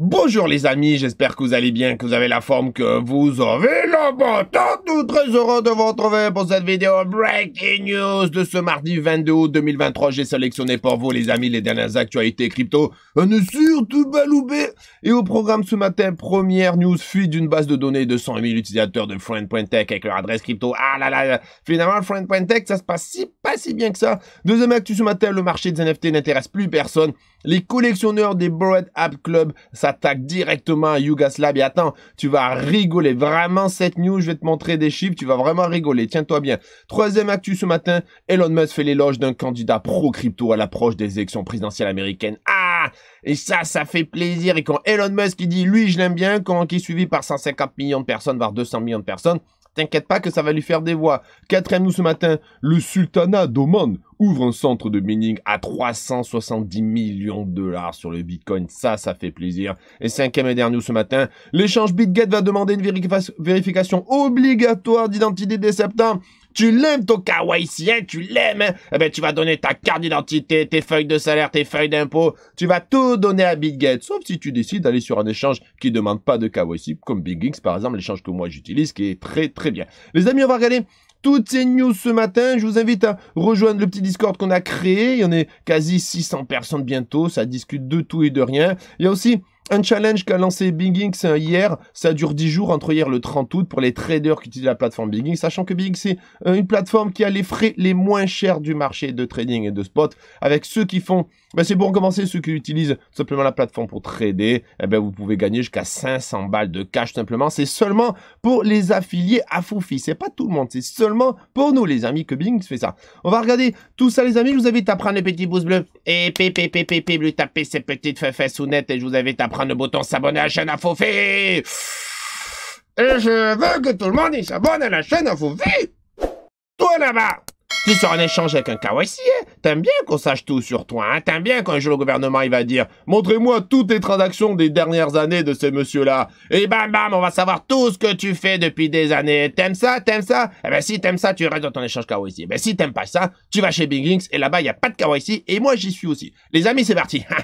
Bonjour les amis, j'espère que vous allez bien, que vous avez la forme que vous avez là temps, Tout très heureux de vous retrouver pour cette vidéo Breaking News de ce mardi 22 août 2023. J'ai sélectionné pour vous les amis les dernières actualités crypto. Euh, ne surtout pas Et au programme ce matin, première news fuite d'une base de données de 100 000 utilisateurs de Friend.tech avec leur adresse crypto. Ah là là, finalement Friend.tech ça se passe si, pas si bien que ça. Deuxième actu ce matin, le marché des NFT n'intéresse plus personne. Les collectionneurs des Broad App Club s'attaquent directement à Yugoslavia. attends, tu vas rigoler. Vraiment, cette news, je vais te montrer des chiffres. Tu vas vraiment rigoler. Tiens-toi bien. Troisième actu ce matin, Elon Musk fait l'éloge d'un candidat pro-crypto à l'approche des élections présidentielles américaines. Ah Et ça, ça fait plaisir. Et quand Elon Musk il dit, lui, je l'aime bien, quand il est suivi par 150 millions de personnes, voire 200 millions de personnes, T'inquiète pas que ça va lui faire des voix. Quatrième nous ce matin, le sultanat d'Oman ouvre un centre de mining à 370 millions de dollars sur le Bitcoin. Ça, ça fait plaisir. Et cinquième et dernier nous ce matin, l'échange BitGet va demander une vérification obligatoire d'identité dès septembre. Tu l'aimes ton kawaïsien, tu l'aimes, hein. Eh ben, tu vas donner ta carte d'identité, tes feuilles de salaire, tes feuilles d'impôt. Tu vas tout donner à Big Gates, sauf si tu décides d'aller sur un échange qui ne demande pas de kawaii, comme Big par exemple, l'échange que moi j'utilise, qui est très très bien. Les amis, on va regarder toutes ces news ce matin. Je vous invite à rejoindre le petit Discord qu'on a créé. Il y en a quasi 600 personnes bientôt. Ça discute de tout et de rien. Il y a aussi un challenge qu'a lancé X euh, hier, ça dure 10 jours entre hier le 30 août pour les traders qui utilisent la plateforme X, sachant que X c'est euh, une plateforme qui a les frais les moins chers du marché de trading et de spot, avec ceux qui font, ben c'est pour commencer, ceux qui utilisent simplement la plateforme pour trader, eh ben vous pouvez gagner jusqu'à 500 balles de cash simplement, c'est seulement pour les affiliés à Foufi, c'est pas tout le monde, c'est seulement pour nous les amis que X fait ça. On va regarder tout ça les amis, je vous invite à prendre les petits pouces bleus, et p bleu taper ces petites fesses ou et je vous invite à prendre le bouton s'abonner à la chaîne à Fofi. Et je veux que tout le monde s'abonne à la chaîne à Fofi. Toi là-bas, tu sors en échange avec un hein T'aimes bien qu'on sache tout sur toi, hein T'aimes bien qu'un jour le gouvernement il va dire Montrez-moi toutes les transactions des dernières années de ces messieurs-là. Et bam bam, on va savoir tout ce que tu fais depuis des années. T'aimes ça T'aimes ça Eh ben si t'aimes ça, tu restes dans ton échange Eh Ben si t'aimes pas ça, tu vas chez Big Links et là-bas il y a pas de KYC et moi j'y suis aussi. Les amis, c'est parti.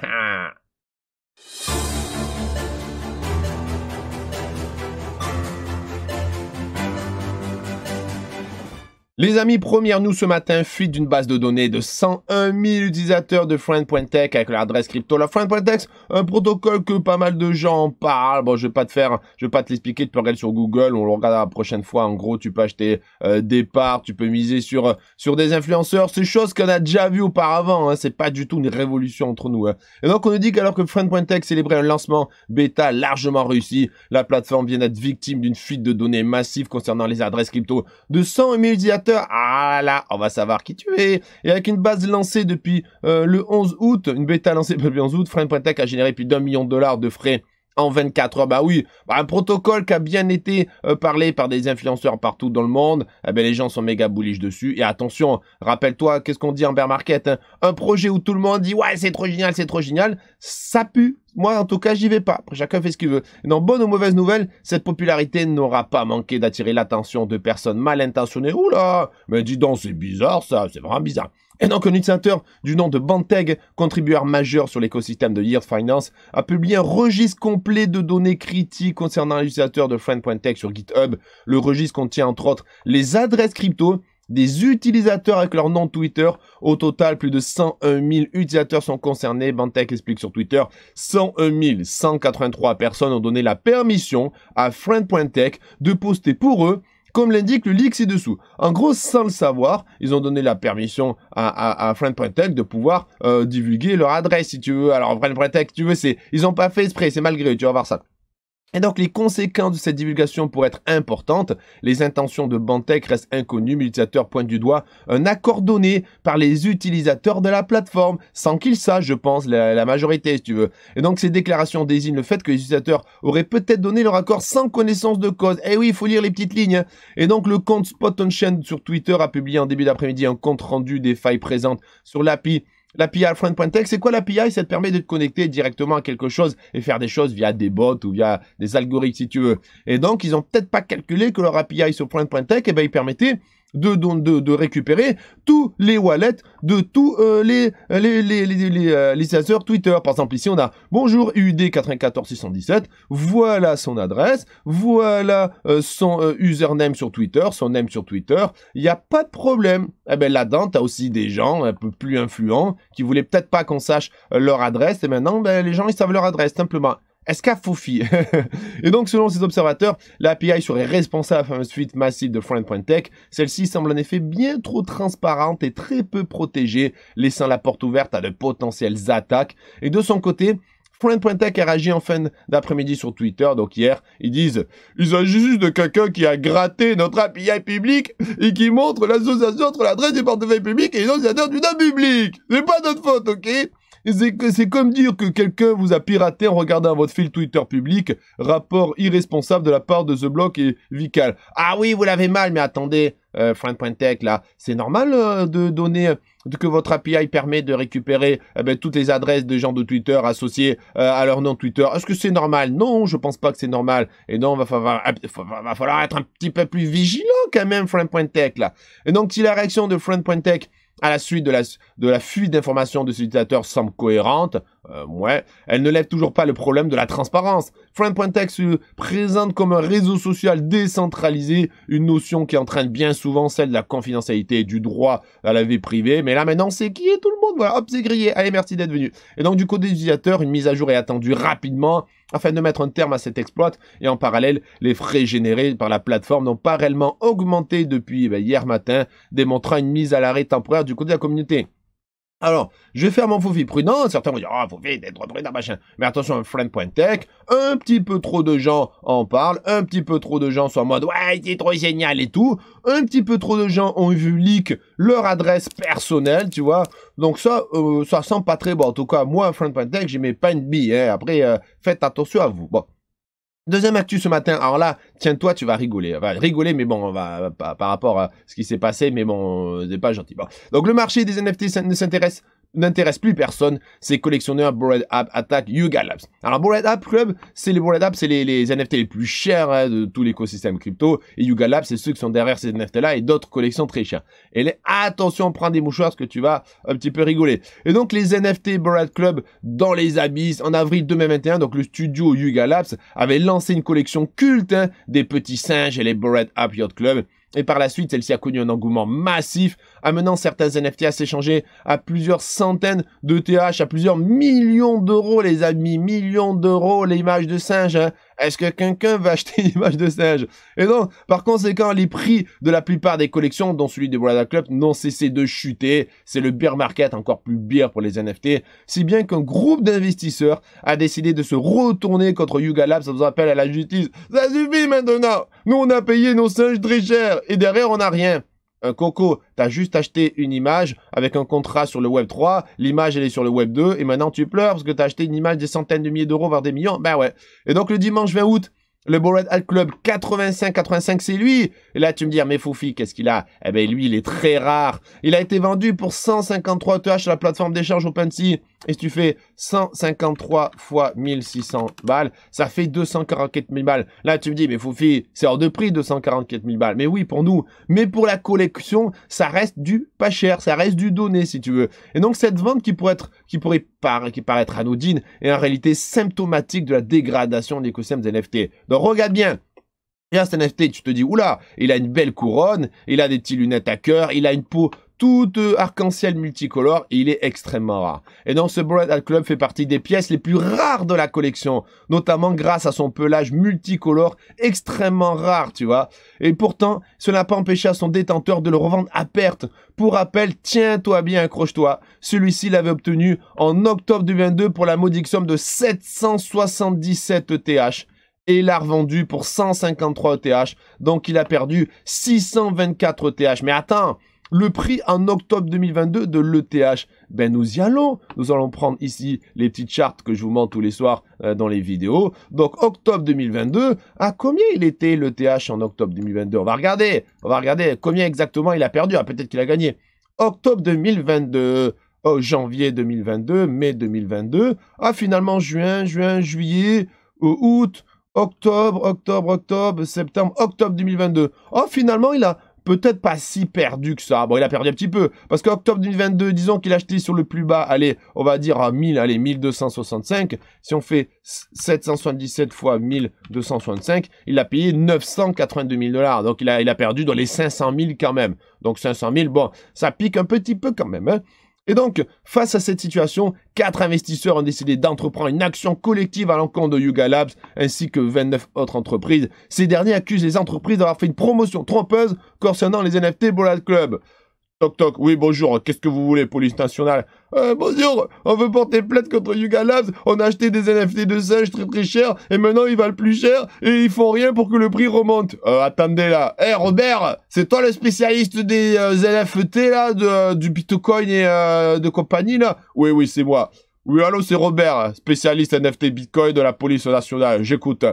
Les amis, première nous ce matin, fuite d'une base de données de 101 000 utilisateurs de Friend.tech avec l'adresse crypto. La Friend.tech, un protocole que pas mal de gens parlent. Bon, je vais pas te faire, je vais pas te l'expliquer, tu peux regarder sur Google, on le regardera la prochaine fois. En gros, tu peux acheter euh, des parts, tu peux miser sur euh, sur des influenceurs. C'est chose qu'on a déjà vu auparavant, hein. c'est pas du tout une révolution entre nous. Hein. Et donc, on nous dit qu'alors que Friend.tech célébrait un lancement bêta largement réussi, la plateforme vient d'être victime d'une fuite de données massive concernant les adresses crypto de 101 000 utilisateurs ah là, là, on va savoir qui tu es. Et avec une base lancée depuis euh, le 11 août, une bêta lancée depuis le 11 août, Frame.tech a généré plus d'un million de dollars de frais en 24 heures. Bah oui, bah, un protocole qui a bien été euh, parlé par des influenceurs partout dans le monde. Eh ben les gens sont méga bullish dessus. Et attention, rappelle-toi, qu'est-ce qu'on dit en bear market hein? Un projet où tout le monde dit ouais c'est trop génial, c'est trop génial, ça pue. Moi, en tout cas, j'y vais pas. Chacun fait ce qu'il veut. Et dans bonne ou mauvaise nouvelle, cette popularité n'aura pas manqué d'attirer l'attention de personnes mal intentionnées. Oula, mais dis donc, c'est bizarre ça, c'est vraiment bizarre. Un utilisateur du nom de Banteg, contributeur majeur sur l'écosystème de Year Finance, a publié un registre complet de données critiques concernant l'utilisateur de Friend.tech sur GitHub. Le registre contient entre autres les adresses crypto, des utilisateurs avec leur nom Twitter. Au total, plus de 101 000 utilisateurs sont concernés. Bantech explique sur Twitter, 101 183 personnes ont donné la permission à Friend.tech de poster pour eux comme l'indique le leak ci-dessous. En gros, sans le savoir, ils ont donné la permission à, à, à Friend.tech de pouvoir euh, divulguer leur adresse, si tu veux. Alors, Friend.tech, tu veux, c'est, ils ont pas fait exprès, c'est malgré eux, tu vas voir ça. Et donc les conséquences de cette divulgation pourraient être importantes, les intentions de Bantec restent inconnues, mais l'utilisateur pointe du doigt un accord donné par les utilisateurs de la plateforme, sans qu'ils sachent, je pense, la, majorité, si tu veux. Et donc ces déclarations désignent le fait que les utilisateurs auraient peut-être donné leur accord sans connaissance de cause. Eh oui, il faut lire les petites lignes. Hein. Et donc le compte Spot on Chain sur Twitter a publié en début d'après-midi un compte rendu des failles présentes sur l'API L'API tech, c'est quoi l'API Ça te permet de te connecter directement à quelque chose et faire des choses via des bots ou via des algorithmes si tu veux. Et donc, ils ont peut-être pas calculé que leur API sur tech, eh ben, il permettait de, de, de, récupérer tous les wallets de tous euh, les, les, les, les, les, euh, Twitter. Par exemple, ici, on a bonjour UD94617, voilà son adresse, voilà euh, son username sur Twitter, son name sur Twitter, il n'y a pas de problème. Eh ben là-dedans, as aussi des gens un peu plus influents qui voulaient peut-être pas qu'on sache leur adresse, et maintenant, ben, les gens, ils savent leur adresse, simplement. Est-ce Foufi et donc, selon ces observateurs, l'API serait responsable d'une la fuite massive de Tech. Celle-ci semble en effet bien trop transparente et très peu protégée, laissant la porte ouverte à de potentielles attaques. Et de son côté, Tech a réagi en fin d'après-midi sur Twitter, donc hier, ils disent « Il s'agit juste de quelqu'un qui a gratté notre API public et qui montre l'association entre l'adresse du portefeuille public et les du nom public. C'est pas notre faute, ok ?» C'est comme dire que quelqu'un vous a piraté en regardant votre fil Twitter public. Rapport irresponsable de la part de The Block et Vical. Ah oui, vous l'avez mal, mais attendez, euh, là, c'est normal euh, de donner que votre API permet de récupérer eh ben, toutes les adresses de gens de Twitter associés euh, à leur nom Twitter. Est-ce que c'est normal Non, je pense pas que c'est normal. Et non, va falloir, ah, va falloir être un petit peu plus vigilant quand même, Tech, là. Et donc, si la réaction de Tech à la suite de la, fuite d'informations de ces utilisateurs semble cohérente, euh, ouais, elle ne lève toujours pas le problème de la transparence. Friend.tech euh, présente comme un réseau social décentralisé une notion qui entraîne bien souvent celle de la confidentialité et du droit à la vie privée. Mais là maintenant, c'est qui est tout le monde hop, c'est grillé. Allez, merci d'être venu. Et donc du côté des utilisateurs, une mise à jour est attendue rapidement afin de mettre un terme à cet exploit. Et en parallèle, les frais générés par la plateforme n'ont pas réellement augmenté depuis eh ben, hier matin, démontrant une mise à l'arrêt temporaire du côté de la communauté. Alors, je vais faire mon Fofi prudent. Certains vont dire, oh, ah, Fofi, t'es trop prudent, machin. Mais attention, Friend.tech, un petit peu trop de gens en parlent, un petit peu trop de gens sont en mode, ouais, c'est trop génial et tout. Un petit peu trop de gens ont vu leak leur adresse personnelle, tu vois. Donc ça, euh, ça sent pas très bon. En tout cas, moi, Friend.tech, j'y mets pas une bille. Hein. Après, euh, faites attention à vous. Bon. Deuxième actu ce matin. Alors là, tiens-toi, tu vas rigoler. Enfin, rigoler, mais bon, on va, par, rapport à ce qui s'est passé, mais bon, euh, c'est pas gentil. Donc le marché des NFT s'intéresse n'intéresse plus personne, ces collectionneurs Bored App Attack Yuga Labs. Alors Bored App Club, c'est les Bored App, c'est les, NFT les plus chers hein, de tout l'écosystème crypto, et Yuga Labs, c'est ceux qui sont derrière ces NFT-là et d'autres collections très chères. Et les, attention, prends des mouchoirs parce que tu vas un petit peu rigoler. Et donc les NFT Bored Club dans les abysses, en avril 2021, donc le studio Yuga Labs avait lancé une collection culte hein, des petits singes et les Bored App Yacht Club, et par la suite, celle-ci a connu un engouement massif, amenant certains NFT à s'échanger à plusieurs centaines de TH, à plusieurs millions d'euros, les amis, millions d'euros, les images de singes hein. Est-ce que quelqu'un va acheter une image de singe Et donc, par conséquent, les prix de la plupart des collections, dont celui de Bolada Club, n'ont cessé de chuter. C'est le bear market encore plus beer pour les NFT. Si bien qu'un groupe d'investisseurs a décidé de se retourner contre Yuga Labs en faisant appel à la justice. Ça suffit maintenant Nous, on a payé nos singes très cher et derrière, on n'a rien. Un euh, Coco, t'as juste acheté une image avec un contrat sur le Web 3, l'image elle est sur le Web 2, et maintenant tu pleures parce que t'as acheté une image des centaines de milliers d'euros, voire des millions. Ben ouais. Et donc le dimanche 20 août, le Bored Alt Club 85-85, c'est lui. Et là, tu me dis, ah, mais Foufi, qu'est-ce qu'il a Eh ben lui, il est très rare. Il a été vendu pour 153 ETH sur la plateforme d'échange OpenSea. Et si tu fais 153 fois 1600 balles, ça fait 244 000 balles. Là, tu me dis, mais Foufi, c'est hors de prix 244 000 balles. Mais oui, pour nous. Mais pour la collection, ça reste du pas cher, ça reste du donné, si tu veux. Et donc, cette vente qui pourrait être, qui pourrait paraître anodine est en réalité symptomatique de la dégradation des l'écosystème des NFT. Donc, regarde bien c'est un NFT, tu te dis, oula, il a une belle couronne, il a des petites lunettes à cœur, il a une peau toute euh, arc-en-ciel multicolore, et il est extrêmement rare. Et donc ce Bullet Club fait partie des pièces les plus rares de la collection, notamment grâce à son pelage multicolore extrêmement rare, tu vois. Et pourtant, cela n'a pas empêché à son détenteur de le revendre à perte. Pour rappel, tiens-toi bien, accroche-toi. Celui-ci l'avait obtenu en octobre 2022 pour la modique somme de 777 TH et il l'a revendu pour 153 ETH. Donc il a perdu 624 ETH. Mais attends, le prix en octobre 2022 de l'ETH. Ben nous y allons. Nous allons prendre ici les petites chartes que je vous montre tous les soirs euh, dans les vidéos. Donc octobre 2022, à combien il était l'ETH en octobre 2022 On va regarder. On va regarder combien exactement il a perdu. Ah, peut-être qu'il a gagné. Octobre 2022. janvier 2022, mai 2022, ah finalement juin, juin, juillet, euh, août, octobre, octobre, octobre, septembre, octobre 2022. Oh, finalement, il a peut-être pas si perdu que ça. Bon, il a perdu un petit peu. Parce qu'octobre 2022, disons qu'il a acheté sur le plus bas, allez, on va dire à 1000, allez, 1265. Si on fait 777 fois 1265, il a payé 982 000 dollars. Donc, il a, il a perdu dans les 500 000 quand même. Donc, 500 000, bon, ça pique un petit peu quand même. Hein. Et donc, face à cette situation, quatre investisseurs ont décidé d'entreprendre une action collective à l'encontre de Yuga Labs ainsi que 29 autres entreprises. Ces derniers accusent les entreprises d'avoir fait une promotion trompeuse concernant les NFT Bullet Club. Toc toc, oui bonjour, qu'est-ce que vous voulez, police nationale euh, Bonjour, on veut porter plainte contre Yuga Labs, on a acheté des NFT de singe très très cher et maintenant ils valent plus cher, et ils font rien pour que le prix remonte. Euh, attendez là, Eh Robert, c'est toi le spécialiste des euh, NFT là, euh, du Bitcoin et euh, de compagnie là Oui oui, c'est moi. Oui, allô, c'est Robert, spécialiste NFT Bitcoin de la police nationale. J'écoute.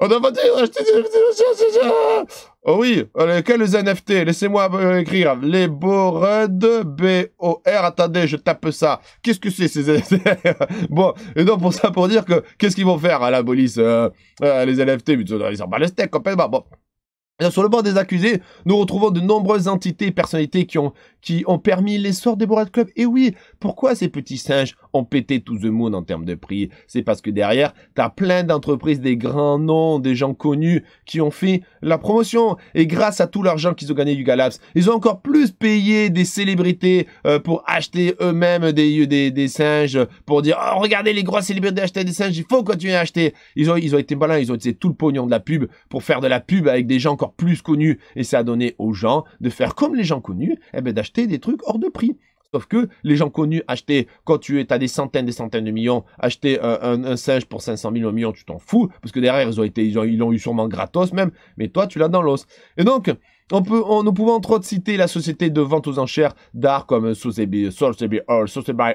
On a acheté des NFT de Oh oui, euh, quels NFT Laissez-moi euh, écrire. Les Bored, B-O-R, attendez, je tape ça. Qu'est-ce que c'est ces NFT Bon, et donc pour ça, pour dire que, qu'est-ce qu'ils vont faire à la police euh, Les NFT, ils sont mal complètement. Bon. Sur le bord des accusés, nous retrouvons de nombreuses entités et personnalités qui ont, qui ont permis l'essor des Borat club. Et oui, pourquoi ces petits singes ont pété tout le monde en termes de prix C'est parce que derrière, t'as plein d'entreprises, des grands noms, des gens connus qui ont fait la promotion. Et grâce à tout l'argent qu'ils ont gagné du Galax, ils ont encore plus payé des célébrités euh, pour acheter eux-mêmes des, des, des, singes, pour dire oh, regardez les grosses célébrités acheter des singes, il faut continuer à acheter. Ils ont, ils ont été malins, ils ont utilisé tout le pognon de la pub pour faire de la pub avec des gens encore plus connus. Et ça a donné aux gens de faire comme les gens connus, et eh ben d'acheter des trucs hors de prix. Sauf que les gens connus achetaient, quand tu es à des centaines, des centaines de millions, acheter euh, un, un, singe pour 500 000 millions, tu t'en fous, parce que derrière, ils ont été, ils l'ont eu sûrement gratos même, mais toi, tu l'as dans l'os. Et donc, on peut, nous pouvons autres citer la société de vente aux enchères d'art comme Sotheby's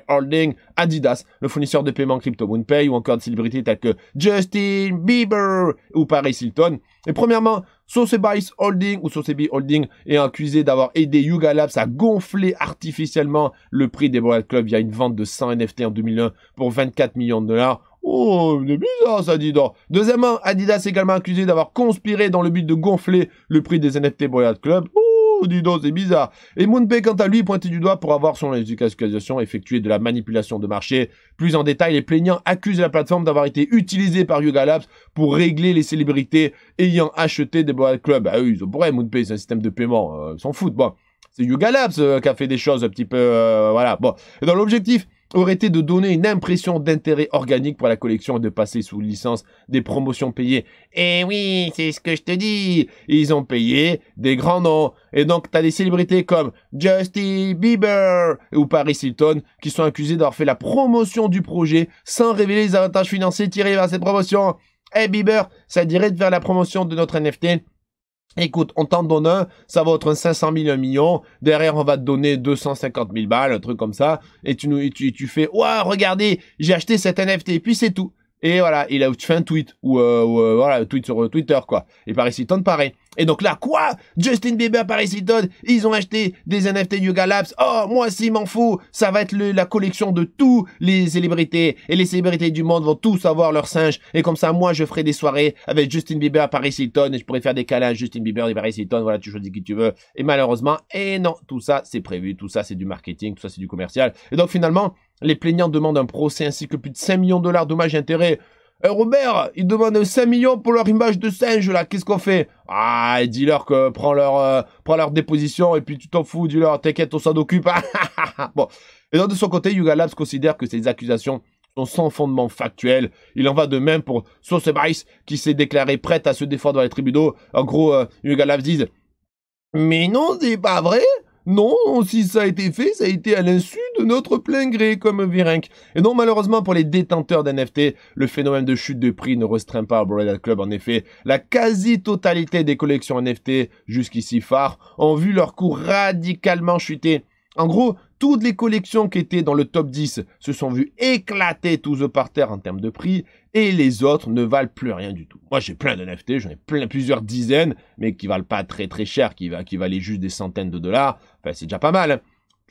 Holding, Adidas, le fournisseur de paiement crypto Moonpay ou encore de célébrités telles que Justin Bieber ou Paris Hilton. Et premièrement, Sotheby's Holding ou Sotheby's Holding est accusé d'avoir aidé Yuga Labs à gonfler artificiellement le prix des World club via une vente de 100 NFT en 2001 pour 24 millions de dollars. Oh, c'est bizarre ça, dis donc. Deuxièmement, Adidas est également accusé d'avoir conspiré dans le but de gonfler le prix des NFT Boyard Club. Oh, dis donc, c'est bizarre. Et Moonpay, quant à lui, pointé du doigt pour avoir, son accusation, effectuée de la manipulation de marché. Plus en détail, les plaignants accusent la plateforme d'avoir été utilisée par Yuga Labs pour régler les célébrités ayant acheté des Boyard Club. Ah oui, ils ont Moonpay, c'est un système de paiement. Euh, ils s'en foutent, bon. C'est Yuga Labs euh, qui a fait des choses un petit peu... Euh, voilà, bon. dans l'objectif aurait été de donner une impression d'intérêt organique pour la collection et de passer sous licence des promotions payées. Eh oui, c'est ce que je te dis. Ils ont payé des grands noms. Et donc, t'as des célébrités comme Justin Bieber ou Paris Hilton qui sont accusés d'avoir fait la promotion du projet sans révéler les avantages financiers tirés vers cette promotion. Eh Bieber, ça dirait de faire la promotion de notre NFT Écoute, on t'en donne un, ça va être un 500 000, un million. Derrière, on va te donner 250 000 balles, un truc comme ça. Et tu, nous, tu, tu fais, ouah, regardez, j'ai acheté cet NFT, Et puis c'est tout. Et voilà, il a fait un tweet ou, euh, euh tweet sur Twitter quoi. Et Paris Hilton paraît. Et donc là, quoi Justin Bieber, Paris Hilton, ils ont acheté des NFT Yuga Labs. Oh, moi aussi, m'en fous. Ça va être la collection de tous les célébrités. Et les célébrités du monde vont tous avoir leur singe. Et comme ça, moi, je ferai des soirées avec Justin Bieber, Paris Hilton. Et je pourrais faire des câlins Justin Bieber et Paris Hilton. Voilà, tu choisis qui tu veux. Et malheureusement, et non, tout ça, c'est prévu. Tout ça, c'est du marketing. Tout ça, c'est du commercial. Et donc finalement, les plaignants demandent un procès ainsi que plus de 5 millions de dollars dommages et intérêts. Eh, Robert, ils demandent 5 millions pour leur image de singe là, qu'est-ce qu'on fait Ah, dis-leur que prends leur, euh, prend leur déposition et puis tu t'en fous, dis-leur, t'inquiète, on s'en occupe. bon. Et donc de son côté, Yuga Labs considère que ces accusations sont sans fondement factuel. Il en va de même pour Sauce Bice, qui s'est déclaré prête à se défendre dans les tribunaux. En gros, euh, Yuga Labs disent « Mais non, c'est pas vrai non, si ça a été fait, ça a été à l'insu de notre plein gré, comme Virenque. Et non, malheureusement pour les détenteurs d'NFT, le phénomène de chute de prix ne restreint pas Bored Club. En effet, la quasi-totalité des collections NFT, jusqu'ici phares, ont vu leur coût radicalement chuter. En gros, toutes les collections qui étaient dans le top 10 se sont vues éclater tous par terre en termes de prix et les autres ne valent plus rien du tout. Moi j'ai plein de j'en ai plein plusieurs dizaines, mais qui valent pas très très cher, qui, va, qui valaient juste des centaines de dollars. Ben, c'est déjà pas mal.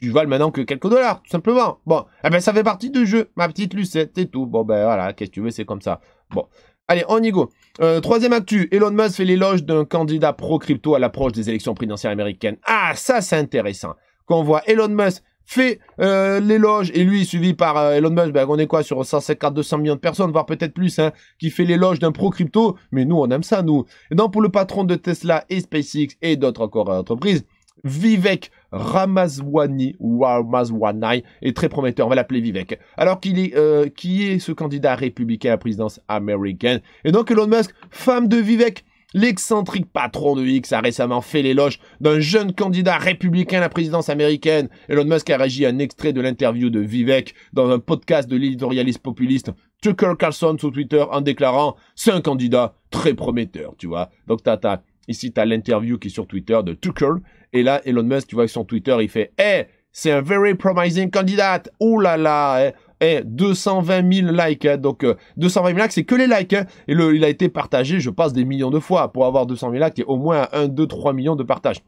Tu vales maintenant que quelques dollars, tout simplement. Bon, eh ben ça fait partie du jeu, ma petite Lucette et tout. Bon, ben voilà, qu'est-ce que tu veux, c'est comme ça. Bon, allez, on y go. Euh, troisième actu, Elon Musk fait l'éloge d'un candidat pro-crypto à l'approche des élections présidentielles américaines. Ah, ça c'est intéressant. Qu'on voit Elon Musk fait euh, l'éloge, et lui suivi par euh, Elon Musk, ben, on est quoi sur 150, 200 millions de personnes, voire peut-être plus, hein, qui fait l'éloge d'un pro-crypto, mais nous on aime ça, nous. Et donc pour le patron de Tesla et SpaceX et d'autres encore entreprises, Vivek Ramazwani ou Ramazwanai est très prometteur, on va l'appeler Vivek. Alors qu'il est, euh, qui est ce candidat républicain à la présidence américaine Et donc Elon Musk, femme de Vivek, L'excentrique patron de X a récemment fait l'éloge d'un jeune candidat républicain à la présidence américaine. Elon Musk a réagi à un extrait de l'interview de Vivek dans un podcast de l'éditorialiste populiste Tucker Carlson sur Twitter en déclarant « C'est un candidat très prometteur, tu vois. » Donc tata. Ici, tu as l'interview qui est sur Twitter de Tucker. Et là, Elon Musk, tu vois, sur Twitter, il fait Eh, hey, c'est un very promising candidate Oh là là Hey, 220 000 likes. Hein. donc, 220 euh, 000 likes, c'est que les likes. Hein. et le, il a été partagé, je passe des millions de fois. Pour avoir 200 000 likes, et au moins 1, 2, 3 millions de partages.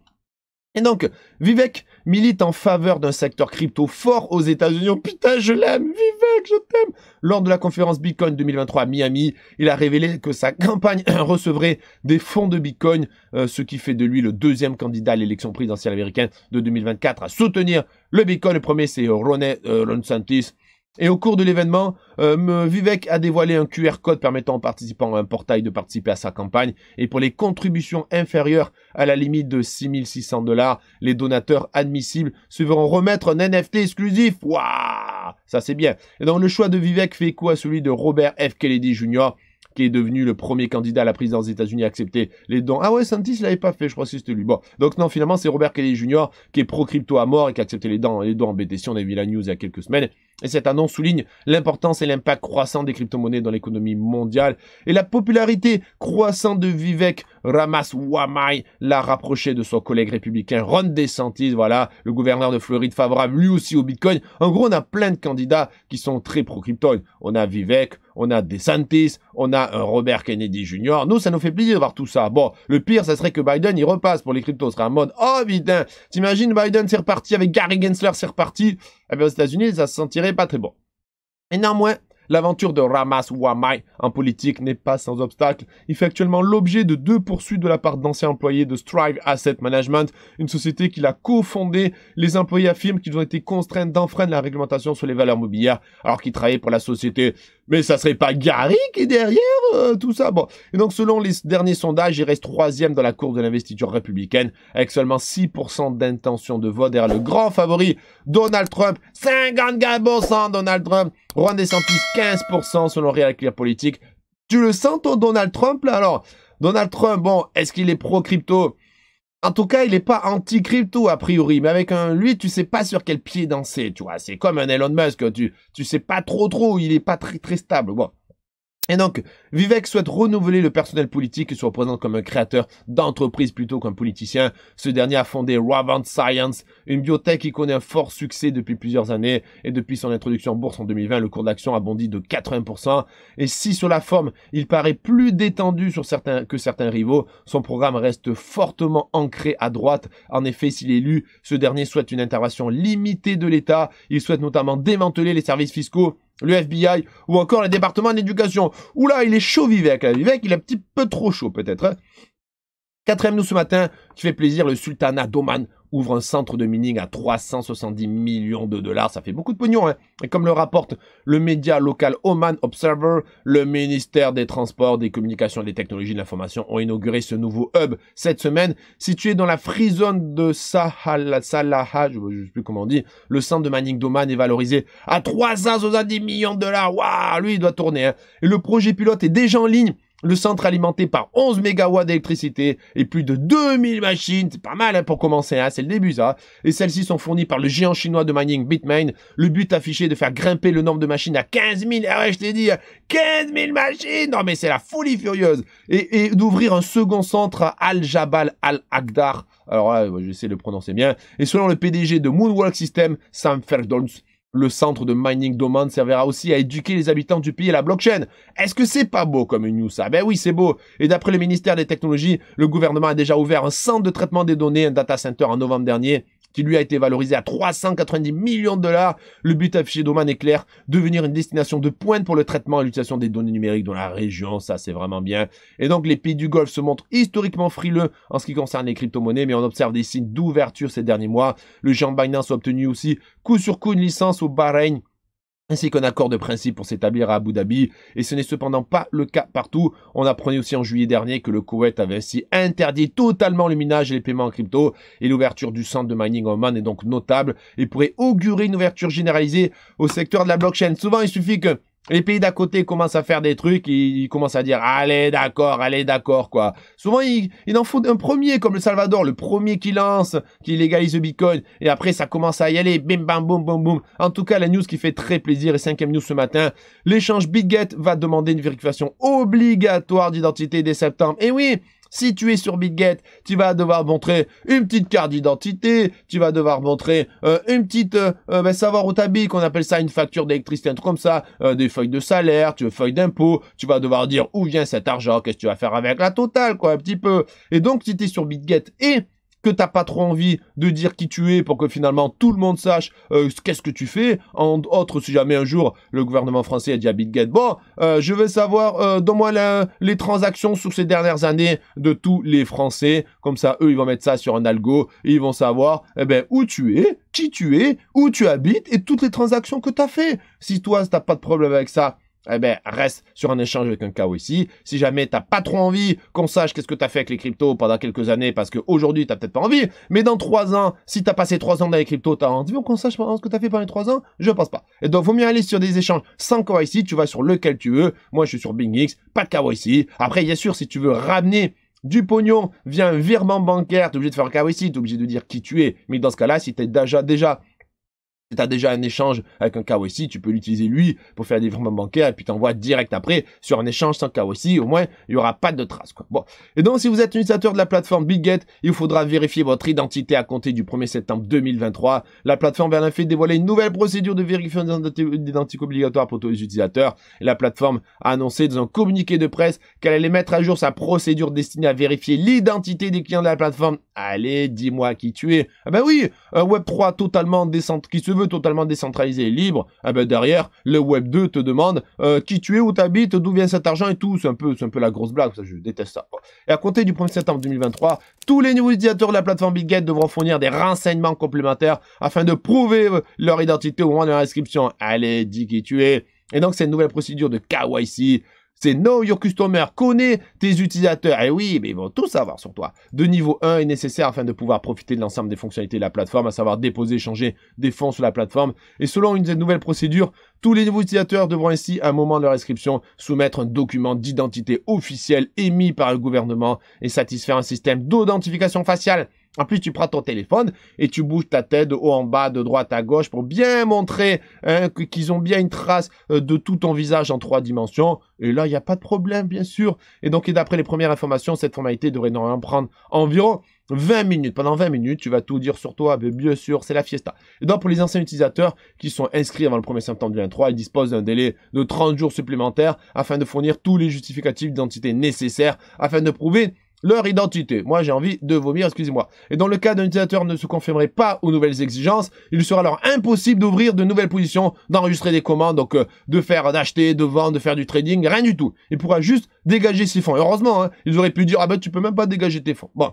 Et donc, Vivek milite en faveur d'un secteur crypto fort aux États-Unis. Oh, putain, je l'aime, Vivek je t'aime. Lors de la conférence Bitcoin 2023 à Miami, il a révélé que sa campagne recevrait des fonds de Bitcoin, euh, ce qui fait de lui le deuxième candidat à l'élection présidentielle américaine de 2024 à soutenir le Bitcoin. Le premier, c'est Roné euh, et au cours de l'événement, euh, Vivek a dévoilé un QR code permettant aux participants à un portail de participer à sa campagne. Et pour les contributions inférieures à la limite de 6600 dollars, les donateurs admissibles se verront remettre un NFT exclusif. Waouh Ça c'est bien. Et donc le choix de Vivek fait quoi à celui de Robert F. Kennedy Jr., qui est devenu le premier candidat à la présidence des États-Unis à accepter les dons. Ah ouais, Santis l'avait pas fait, je crois que c'était lui. Bon, donc non, finalement, c'est Robert Kennedy Jr. qui est pro crypto à mort et qui a accepté les dons, les dons en BTC. On a vu la news il y a quelques semaines. Et cette annonce souligne l'importance et l'impact croissant des crypto-monnaies dans l'économie mondiale. Et la popularité croissante de Vivek Ramaswamy l'a rapproché de son collègue républicain Ron DeSantis, voilà, le gouverneur de Floride favorable lui aussi au Bitcoin. En gros, on a plein de candidats qui sont très pro-Crypto. On a Vivek, on a DeSantis, on a un euh, Robert Kennedy Jr. Nous, ça nous fait plaisir de voir tout ça. Bon, le pire, ça serait que Biden, il repasse pour les cryptos. Ce serait en mode, oh putain, t'imagines Biden, c'est reparti avec Gary Gensler, c'est reparti. Eh bien, aux États-Unis, ça se sentirait pas très bon. Et néanmoins, L'aventure de Ramas Wamai en politique n'est pas sans obstacle. Il fait actuellement l'objet de deux poursuites de la part d'anciens employés de Strive Asset Management, une société qu'il a cofondée. Les employés affirment qu'ils ont été contraints d'enfreindre la réglementation sur les valeurs mobilières alors qu'ils travaillaient pour la société. Mais ça serait pas Gary qui est derrière euh, tout ça Bon. Et donc selon les derniers sondages, il reste troisième dans la courbe de l'investiture républicaine avec seulement 6% d'intention de vote derrière le grand favori Donald Trump. sang, Donald Trump. sans 15% selon Real Clear Politique. Tu le sens, ton Donald Trump, là Alors, Donald Trump, bon, est-ce qu'il est pro-crypto en tout cas, il n'est pas anti-crypto a priori, mais avec un lui, tu sais pas sur quel pied danser, tu vois. C'est comme un Elon Musk, tu tu sais pas trop trop, il est pas très très stable. Bon, et donc, Vivek souhaite renouveler le personnel politique qui se représente comme un créateur d'entreprise plutôt qu'un politicien. Ce dernier a fondé Ravant Science, une biotech qui connaît un fort succès depuis plusieurs années et depuis son introduction en bourse en 2020, le cours d'action a bondi de 80%. Et si sur la forme, il paraît plus détendu sur certains, que certains rivaux, son programme reste fortement ancré à droite. En effet, s'il est élu, ce dernier souhaite une intervention limitée de l'État. Il souhaite notamment démanteler les services fiscaux le FBI, ou encore le département d'éducation. Oula, il est chaud Vivek, la Vivek, il est un petit peu trop chaud peut-être. Hein. Quatrième nous ce matin, qui fait plaisir, le sultanat d'Oman ouvre un centre de mining à 370 millions de dollars. Ça fait beaucoup de pognon. Hein. Et comme le rapporte le média local Oman Observer, le ministère des Transports, des Communications et des Technologies de l'Information ont inauguré ce nouveau hub cette semaine, situé dans la free zone de Sahal, Salaha, je ne sais plus comment on dit. Le centre de mining d'Oman est valorisé à 370 millions de dollars. Waouh, lui, il doit tourner. Hein. Et le projet pilote est déjà en ligne le centre alimenté par 11 mégawatts d'électricité et plus de 2000 machines, c'est pas mal hein, pour commencer, hein, c'est le début ça. Et celles-ci sont fournies par le géant chinois de mining Bitmain. Le but affiché de faire grimper le nombre de machines à 15 000. Ah ouais, je t'ai dit, 15 000 machines Non mais c'est la folie furieuse. Et, d'ouvrir un second centre à Al-Jabal al aqdar Alors là, je vais essayer de le prononcer bien. Et selon le PDG de Moonwalk System, Sam Ferdons, le centre de mining d'Oman servira aussi à éduquer les habitants du pays à la blockchain. Est-ce que c'est pas beau comme une news ça Ben oui, c'est beau. Et d'après le ministère des Technologies, le gouvernement a déjà ouvert un centre de traitement des données, un data center en novembre dernier qui lui a été valorisé à 390 millions de dollars. Le but affiché d'Oman est clair, devenir une destination de pointe pour le traitement et l'utilisation des données numériques dans la région, ça c'est vraiment bien. Et donc les pays du Golfe se montrent historiquement frileux en ce qui concerne les crypto-monnaies, mais on observe des signes d'ouverture ces derniers mois. Le Jean Binance a obtenu aussi coup sur coup une licence au Bahreïn ainsi qu'un accord de principe pour s'établir à Abu Dhabi, et ce n'est cependant pas le cas partout. On apprenait aussi en juillet dernier que le Koweït avait ainsi interdit totalement le minage et les paiements en crypto, et l'ouverture du centre de mining Oman est donc notable et pourrait augurer une ouverture généralisée au secteur de la blockchain. Souvent, il suffit que les pays d'à côté commencent à faire des trucs, ils commencent à dire allez d'accord, allez d'accord quoi. Souvent il, en faut un premier comme le Salvador, le premier qui lance, qui légalise le Bitcoin, et après ça commence à y aller, bim bam boum boum boum. En tout cas la news qui fait très plaisir et cinquième news ce matin, l'échange BitGet va demander une vérification obligatoire d'identité dès septembre. Et oui, si tu es sur BitGet, tu vas devoir montrer une petite carte d'identité, tu vas devoir montrer euh, une petite euh, euh, ben, savoir où habites, qu'on appelle ça une facture d'électricité, un truc comme ça, des feuilles de salaire, tu veux feuilles d'impôt, tu vas devoir dire où vient cet argent, qu'est-ce que tu vas faire avec la totale, quoi, un petit peu. Et donc, si tu es sur BitGet et que t'as pas trop envie de dire qui tu es pour que finalement tout le monde sache euh, qu'est-ce que tu fais. En autre, si jamais un jour le gouvernement français a dit à BitGet, bon, euh, je veux savoir, euh, donne-moi les transactions sur ces dernières années de tous les Français. Comme ça, eux, ils vont mettre ça sur un algo et ils vont savoir, eh ben, où tu es, qui tu es, où tu habites et toutes les transactions que t'as fait. Si toi, t'as pas de problème avec ça, eh ben, reste sur un échange avec un KO ici. Si jamais t'as pas trop envie qu'on sache qu'est-ce que t'as fait avec les cryptos pendant quelques années, parce qu'aujourd'hui t'as peut-être pas envie, mais dans trois ans, si t'as passé trois ans dans les cryptos, t'as envie qu'on sache ce que t'as fait pendant les trois ans? Je pense pas. Et donc, vaut mieux aller sur des échanges sans KO ici, tu vas sur lequel tu veux. Moi, je suis sur BingX, pas de KO ici. Après, bien sûr, si tu veux ramener du pognon via un virement bancaire, t'es obligé de faire un ici, t'es obligé de dire qui tu es. Mais dans ce cas-là, si t'es déjà, déjà tu as déjà un échange avec un KOSI tu peux l'utiliser lui pour faire des virements bancaires et puis t'envoies direct après sur un échange sans KOSI au moins il n'y aura pas de traces. Quoi. Bon. Et donc si vous êtes utilisateur de la plateforme Get il faudra vérifier votre identité à compter du 1er septembre 2023. La plateforme vient en dévoiler une nouvelle procédure de vérification d'identité obligatoire pour tous les utilisateurs. la plateforme a annoncé dans un communiqué de presse qu'elle allait mettre à jour sa procédure destinée à vérifier l'identité des clients de la plateforme. Allez, dis-moi qui tu es. Ah ben oui, un Web3 totalement qui se totalement décentralisé et libre, ah ben derrière, le Web 2 te demande euh, qui tu es, où tu habites, d'où vient cet argent et tout. C'est un, peu, un peu la grosse blague, ça, je déteste ça. Et à compter du 1er septembre 2023, tous les nouveaux utilisateurs de la plateforme Gate devront fournir des renseignements complémentaires afin de prouver euh, leur identité au moment de leur inscription. Allez, dis qui tu es. Et donc, c'est une nouvelle procédure de KYC c'est know your customer, connais tes utilisateurs. Et eh oui, mais ils vont tout savoir sur toi. De niveau 1 est nécessaire afin de pouvoir profiter de l'ensemble des fonctionnalités de la plateforme, à savoir déposer, changer des fonds sur la plateforme. Et selon une nouvelle procédure, tous les nouveaux utilisateurs devront ainsi, à un moment de leur inscription, soumettre un document d'identité officiel émis par le gouvernement et satisfaire un système d'authentification faciale en plus, tu prends ton téléphone et tu bouges ta tête de haut en bas, de droite à gauche pour bien montrer hein, qu'ils ont bien une trace euh, de tout ton visage en trois dimensions. Et là, il n'y a pas de problème, bien sûr. Et donc, d'après les premières informations, cette formalité devrait normalement prendre environ 20 minutes. Pendant 20 minutes, tu vas tout dire sur toi, mais bien sûr, c'est la fiesta. Et donc, pour les anciens utilisateurs qui sont inscrits avant le 1er septembre 2023, ils disposent d'un délai de 30 jours supplémentaires afin de fournir tous les justificatifs d'identité nécessaires afin de prouver leur identité. Moi, j'ai envie de vomir, excusez-moi. Et dans le cas d'un utilisateur ne se confirmerait pas aux nouvelles exigences, il sera alors impossible d'ouvrir de nouvelles positions, d'enregistrer des commandes, donc euh, de faire d'acheter, de vendre, de faire du trading, rien du tout. Il pourra juste dégager ses fonds. heureusement, hein, ils auraient pu dire ah ben tu peux même pas dégager tes fonds. Bon,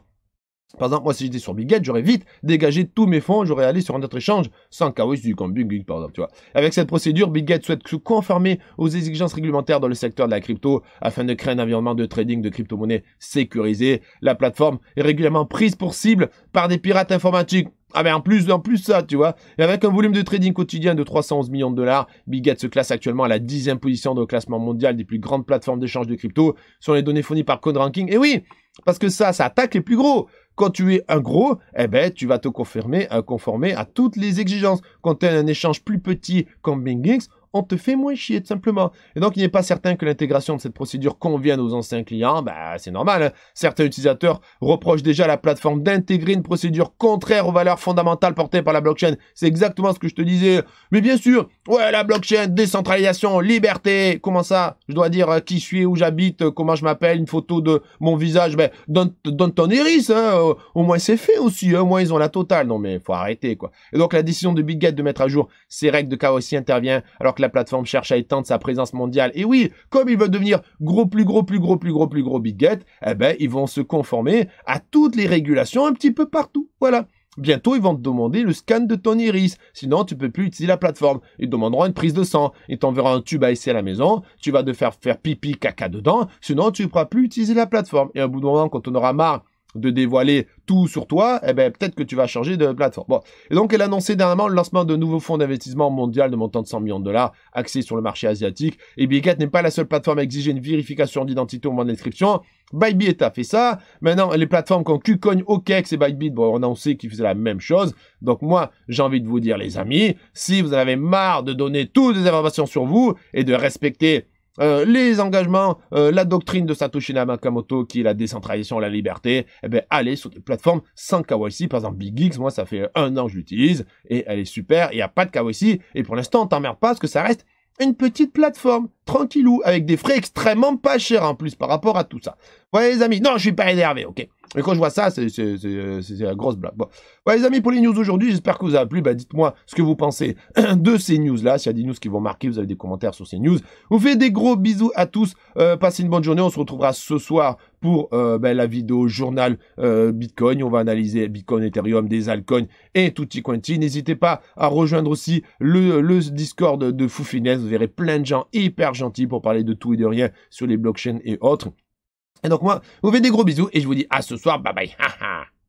par exemple, moi, si j'étais sur Bigate, j'aurais vite dégagé tous mes fonds, j'aurais allé sur un autre échange sans chaos du comme Big par exemple, tu vois. Avec cette procédure, Bigate souhaite se conformer aux exigences réglementaires dans le secteur de la crypto afin de créer un environnement de trading de crypto monnaie sécurisé. La plateforme est régulièrement prise pour cible par des pirates informatiques. Ah mais en plus, en plus ça, tu vois. Et avec un volume de trading quotidien de 311 millions de dollars, Bigat se classe actuellement à la dixième position dans le classement mondial des plus grandes plateformes d'échange de crypto sur les données fournies par CodeRanking. Et oui, parce que ça, ça attaque les plus gros. Quand tu es un gros, eh ben, tu vas te conformer, euh, conformer à toutes les exigences. Quand tu as un échange plus petit comme BingX, on te fait moins chier, tout simplement. Et donc, il n'est pas certain que l'intégration de cette procédure convienne aux anciens clients, bah, c'est normal. Hein. Certains utilisateurs reprochent déjà à la plateforme d'intégrer une procédure contraire aux valeurs fondamentales portées par la blockchain. C'est exactement ce que je te disais. Mais bien sûr, ouais, la blockchain, décentralisation, liberté, comment ça Je dois dire euh, qui je suis, où j'habite, euh, comment je m'appelle, une photo de mon visage, ben, donne, ton iris, hein. euh, au moins c'est fait aussi, hein. au moins ils ont la totale. Non mais, faut arrêter, quoi. Et donc, la décision de Bitgate de mettre à jour ces règles de chaos intervient alors la plateforme cherche à étendre sa présence mondiale. Et oui, comme ils veulent devenir gros, plus gros, plus gros, plus gros, plus gros Get, eh ben, ils vont se conformer à toutes les régulations un petit peu partout. Voilà. Bientôt, ils vont te demander le scan de ton iris. Sinon, tu peux plus utiliser la plateforme. Ils te demanderont une prise de sang. Ils t'enverront un tube à essayer à la maison. Tu vas te faire pipi, caca dedans. Sinon, tu ne pourras plus utiliser la plateforme. Et un bout de moment, quand on aura marre de dévoiler tout sur toi, eh ben, peut-être que tu vas changer de plateforme. Bon. Et donc, elle a annoncé dernièrement le lancement de nouveaux fonds d'investissement mondial de montant de 100 millions de dollars axés sur le marché asiatique. Et Bill n'est pas la seule plateforme à exiger une vérification d'identité au moment de l'inscription. Bybit a fait ça. Maintenant, les plateformes comme Kucoin, OKEx et Bybit, bon, on a qu'ils faisaient la même chose. Donc moi, j'ai envie de vous dire, les amis, si vous en avez marre de donner toutes les informations sur vous et de respecter euh, les engagements, euh, la doctrine de Satoshi Nakamoto qui est la décentralisation, la liberté, eh ben, allez sur des plateformes sans KYC. Par exemple, Big X, moi, ça fait un an que je l'utilise et elle est super. Il n'y a pas de KYC et pour l'instant, on t'emmerde pas parce que ça reste une petite plateforme tranquillou, avec des frais extrêmement pas chers en plus par rapport à tout ça. Voilà les amis, non, je suis pas énervé, ok. Mais quand je vois ça, c'est la grosse blague. Bon. les amis, pour les news aujourd'hui, j'espère que vous avez plu. Bah, dites-moi ce que vous pensez de ces news-là. S'il y a des news qui vont marquer, vous avez des commentaires sur ces news. Vous faites des gros bisous à tous. Euh, passez une bonne journée. On se retrouvera ce soir pour euh, bah, la vidéo journal euh, Bitcoin. On va analyser Bitcoin, Ethereum, des altcoins et tout tutti quanti. N'hésitez pas à rejoindre aussi le, le Discord de Foufinesse. Vous verrez plein de gens hyper Gentil pour parler de tout et de rien sur les blockchains et autres. Et donc moi, vous faites des gros bisous et je vous dis à ce soir, bye bye.